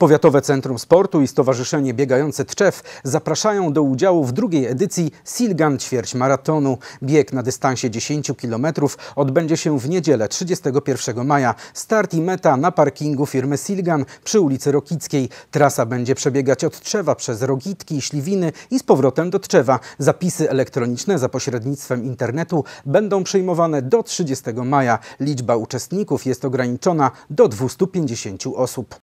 Powiatowe Centrum Sportu i Stowarzyszenie Biegające Tczew zapraszają do udziału w drugiej edycji Silgan Ćwierć Maratonu. Bieg na dystansie 10 km odbędzie się w niedzielę 31 maja. Start i meta na parkingu firmy Silgan przy ulicy Rokickiej. Trasa będzie przebiegać od Tczewa przez Rogitki Śliwiny i z powrotem do Tczewa. Zapisy elektroniczne za pośrednictwem internetu będą przyjmowane do 30 maja. Liczba uczestników jest ograniczona do 250 osób.